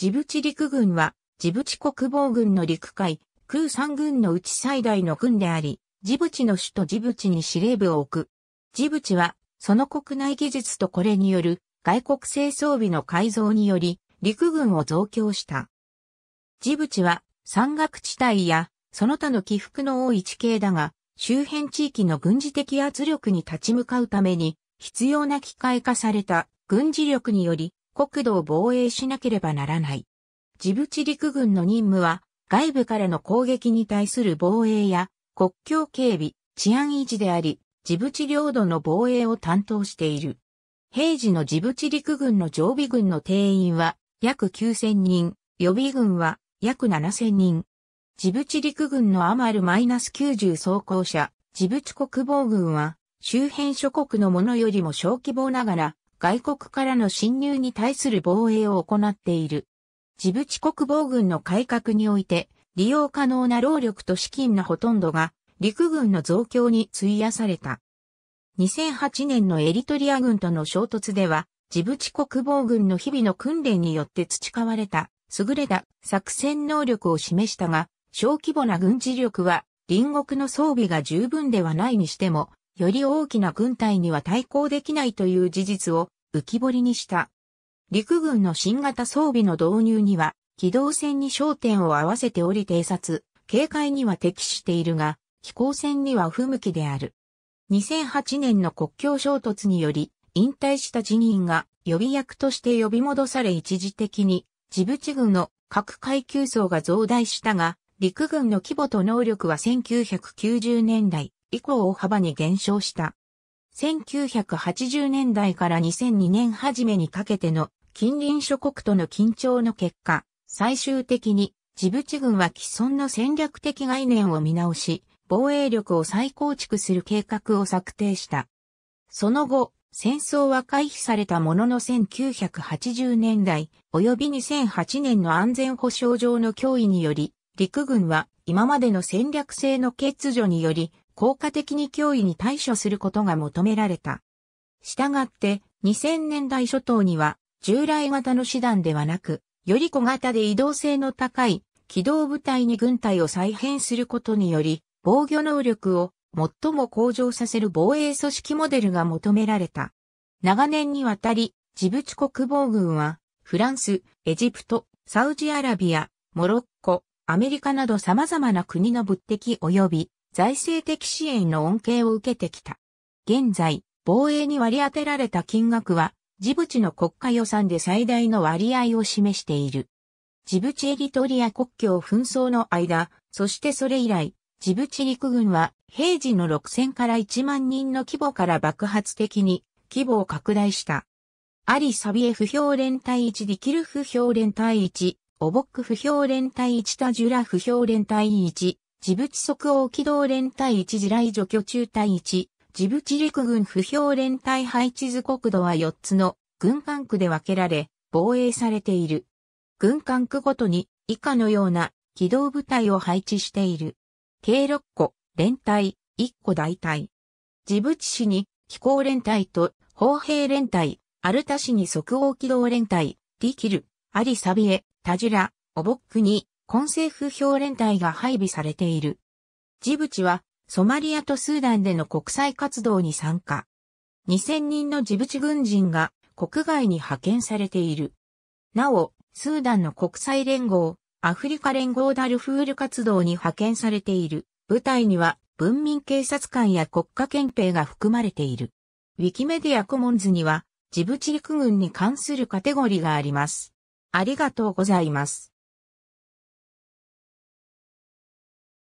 ジブチ陸軍は、ジブチ国防軍の陸海、空三軍のうち最大の軍であり、ジブチの首都ジブチに司令部を置く。ジブチは、その国内技術とこれによる外国製装備の改造により、陸軍を増強した。ジブチは、山岳地帯や、その他の起伏の多い地形だが、周辺地域の軍事的圧力に立ち向かうために、必要な機械化された軍事力により、国土を防衛しなければならない。ジブチ陸軍の任務は、外部からの攻撃に対する防衛や、国境警備、治安維持であり、ジブチ領土の防衛を担当している。平時のジブチ陸軍の常備軍の定員は約9000人、予備軍は約7000人。ジブチ陸軍のアマル -90 装甲車、ジブチ国防軍は周辺諸国のものよりも小規模ながら外国からの侵入に対する防衛を行っている。ジブチ国防軍の改革において、利用可能な労力と資金のほとんどが、陸軍の増強に費やされた。2008年のエリトリア軍との衝突では、ジブチ国防軍の日々の訓練によって培われた、優れた作戦能力を示したが、小規模な軍事力は、隣国の装備が十分ではないにしても、より大きな軍隊には対抗できないという事実を浮き彫りにした。陸軍の新型装備の導入には、機動戦に焦点を合わせており偵察、警戒には適しているが、飛行船には不向きである。2008年の国境衝突により、引退した自任が予備役として呼び戻され一時的に、ジブチ軍の各階級層が増大したが、陸軍の規模と能力は1990年代、以降大幅に減少した。1980年代から2002年初めにかけての近隣諸国との緊張の結果、最終的にジブチ軍は既存の戦略的概念を見直し、防衛力を再構築する計画を策定した。その後、戦争は回避されたものの1980年代及び2008年の安全保障上の脅威により、陸軍は今までの戦略性の欠如により効果的に脅威に対処することが求められた。したがって、2000年代初頭には、従来型の手段ではなく、より小型で移動性の高い機動部隊に軍隊を再編することにより、防御能力を最も向上させる防衛組織モデルが求められた。長年にわたり、ジブチ国防軍は、フランス、エジプト、サウジアラビア、モロッコ、アメリカなど様々な国の物的及び財政的支援の恩恵を受けてきた。現在、防衛に割り当てられた金額は、ジブチの国家予算で最大の割合を示している。ジブチエリトリア国境紛争の間、そしてそれ以来、ジブチ陸軍は平時の6000から1万人の規模から爆発的に規模を拡大した。アリ・サビエ不評連隊1ディキル不評連隊1、オボック不評連隊1タジュラ不評連隊1、ジブチ即応機動連隊1地雷除去中隊1、ジブチ陸軍不評連隊配置図国土は4つの軍管区で分けられ、防衛されている。軍管区ごとに以下のような機動部隊を配置している。計6個、連隊、1個大隊。ジブチ市に機構連隊と砲兵連隊、アルタ市に即応機動連隊、ディキル、アリサビエ、タジュラ、オボックに混政府評連隊が配備されている。ジブチはソマリアとスーダンでの国際活動に参加。2000人のジブチ軍人が国外に派遣されている。なお、スーダンの国際連合、アフリカ連合ダルフール活動に派遣されている。部隊には文民警察官や国家憲兵が含まれている。ウィキメディアコモンズには、ジブチ陸軍に関するカテゴリーがあります。ありがとうございます。